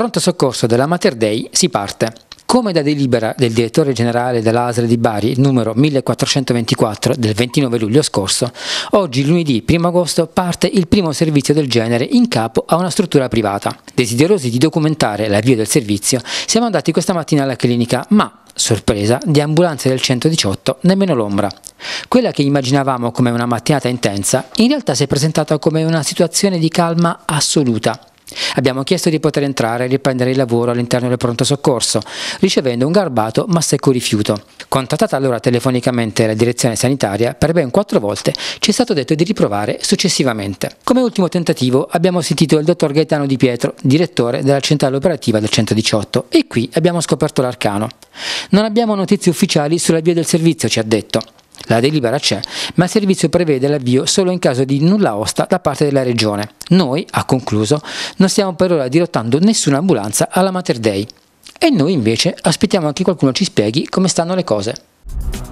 pronto soccorso della Mater Dei si parte. Come da delibera del direttore generale dell'ASL di Bari, numero 1424 del 29 luglio scorso, oggi lunedì 1 agosto parte il primo servizio del genere in capo a una struttura privata. Desiderosi di documentare l'avvio del servizio, siamo andati questa mattina alla clinica, ma, sorpresa, di ambulanze del 118 nemmeno l'ombra. Quella che immaginavamo come una mattinata intensa, in realtà si è presentata come una situazione di calma assoluta Abbiamo chiesto di poter entrare e riprendere il lavoro all'interno del pronto soccorso, ricevendo un garbato ma secco rifiuto. Contattata allora telefonicamente la direzione sanitaria, per ben quattro volte ci è stato detto di riprovare successivamente. Come ultimo tentativo abbiamo sentito il dottor Gaetano Di Pietro, direttore della centrale operativa del 118, e qui abbiamo scoperto l'arcano. Non abbiamo notizie ufficiali sulla via del servizio, ci ha detto. La delibera c'è, ma il servizio prevede l'avvio solo in caso di nulla osta da parte della regione. Noi, ha concluso, non stiamo per ora dirottando nessuna ambulanza alla Mater Dei. E noi invece aspettiamo che qualcuno ci spieghi come stanno le cose.